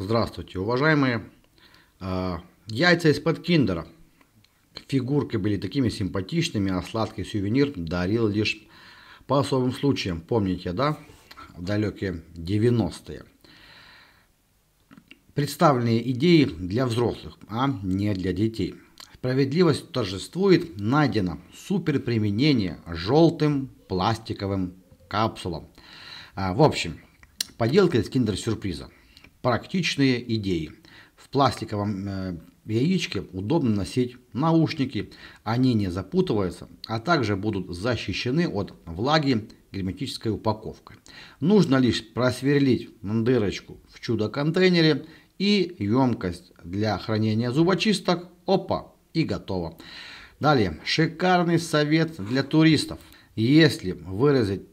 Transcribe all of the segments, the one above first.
Здравствуйте, уважаемые. А, яйца из-под киндера. Фигурки были такими симпатичными, а сладкий сувенир дарил лишь по особым случаям. Помните, да? В далекие 90-е. Представленные идеи для взрослых, а не для детей. Справедливость торжествует, найдено суперприменение желтым пластиковым капсулам. А, в общем, поделка из киндер-сюрприза практичные идеи. В пластиковом э, яичке удобно носить наушники, они не запутываются, а также будут защищены от влаги герметической упаковкой. Нужно лишь просверлить дырочку в чудо-контейнере и емкость для хранения зубочисток. Опа! И готово. Далее, шикарный совет для туристов. Если вырезать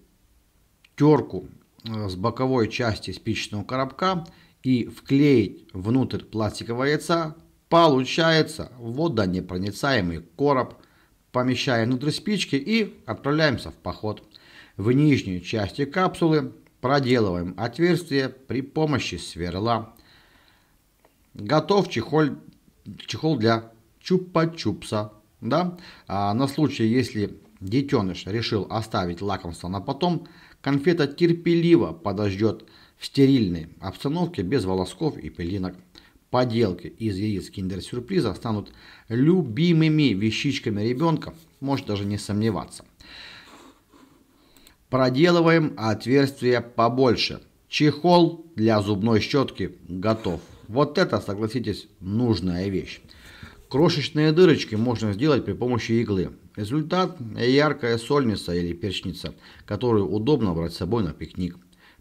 терку э, с боковой части спичечного коробка и вклеить внутрь пластикового яйца, получается водонепроницаемый короб. Помещаем внутрь спички и отправляемся в поход. В нижней части капсулы проделываем отверстие при помощи сверла. Готов чехоль, чехол для чупа-чупса. Да? А на случай, если детеныш решил оставить лакомство на потом, конфета терпеливо подождет стерильной обстановке без волосков и пылинок. Поделки из яиц киндер-сюрприза станут любимыми вещичками ребенка, может даже не сомневаться. Проделываем отверстие побольше. Чехол для зубной щетки готов. Вот это, согласитесь, нужная вещь. Крошечные дырочки можно сделать при помощи иглы. Результат – яркая сольница или перчница, которую удобно брать с собой на пикник.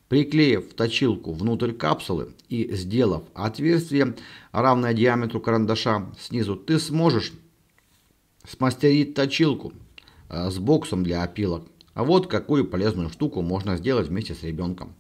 Приклеив точилку внутрь капсулы и сделав отверстие, равное диаметру карандаша снизу, ты сможешь смастерить точилку э, с боксом для опилок. А вот какую полезную штуку можно сделать вместе с ребенком.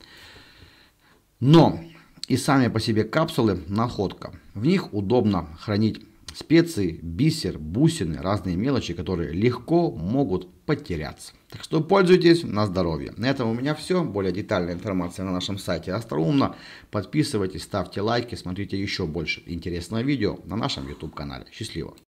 Но и сами по себе капсулы – находка. В них удобно хранить специи, бисер, бусины, разные мелочи, которые легко могут потеряться. Так что пользуйтесь на здоровье. На этом у меня все. Более детальная информация на нашем сайте Остроумно. Подписывайтесь, ставьте лайки, смотрите еще больше интересного видео на нашем YouTube канале. Счастливо!